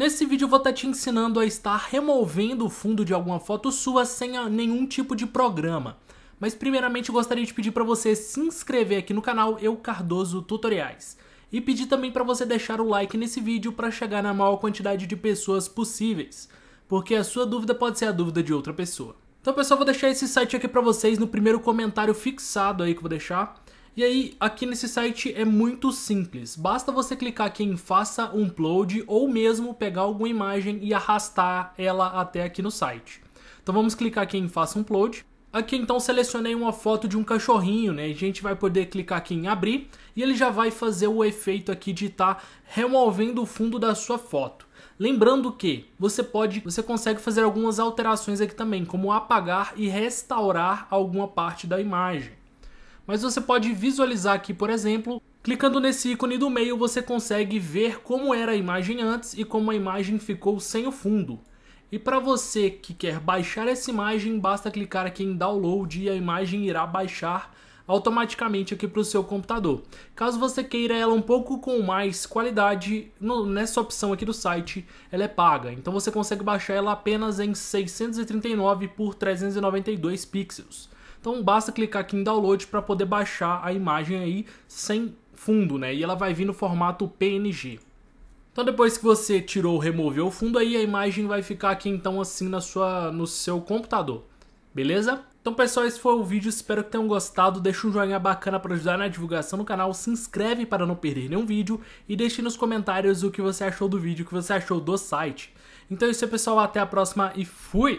Nesse vídeo eu vou estar tá te ensinando a estar removendo o fundo de alguma foto sua sem nenhum tipo de programa. Mas primeiramente eu gostaria de pedir para você se inscrever aqui no canal Eu Cardoso Tutoriais. E pedir também para você deixar o like nesse vídeo para chegar na maior quantidade de pessoas possíveis, porque a sua dúvida pode ser a dúvida de outra pessoa. Então pessoal, vou deixar esse site aqui para vocês no primeiro comentário fixado aí que eu vou deixar. E aí, aqui nesse site é muito simples. Basta você clicar aqui em faça um upload ou mesmo pegar alguma imagem e arrastar ela até aqui no site. Então vamos clicar aqui em faça um upload. Aqui então selecionei uma foto de um cachorrinho, né? A gente vai poder clicar aqui em abrir e ele já vai fazer o efeito aqui de estar tá removendo o fundo da sua foto. Lembrando que você pode, você consegue fazer algumas alterações aqui também, como apagar e restaurar alguma parte da imagem mas você pode visualizar aqui, por exemplo, clicando nesse ícone do meio você consegue ver como era a imagem antes e como a imagem ficou sem o fundo. E para você que quer baixar essa imagem, basta clicar aqui em download e a imagem irá baixar automaticamente aqui para o seu computador. Caso você queira ela um pouco com mais qualidade, no, nessa opção aqui do site, ela é paga. Então você consegue baixar ela apenas em 639 por 392 pixels. Então basta clicar aqui em download para poder baixar a imagem aí sem fundo, né? E ela vai vir no formato PNG. Então depois que você tirou ou removeu o fundo aí, a imagem vai ficar aqui então assim na sua, no seu computador, beleza? Então pessoal, esse foi o vídeo, espero que tenham gostado, deixa um joinha bacana para ajudar na divulgação no canal, se inscreve para não perder nenhum vídeo e deixe nos comentários o que você achou do vídeo, o que você achou do site. Então é isso aí pessoal, até a próxima e fui!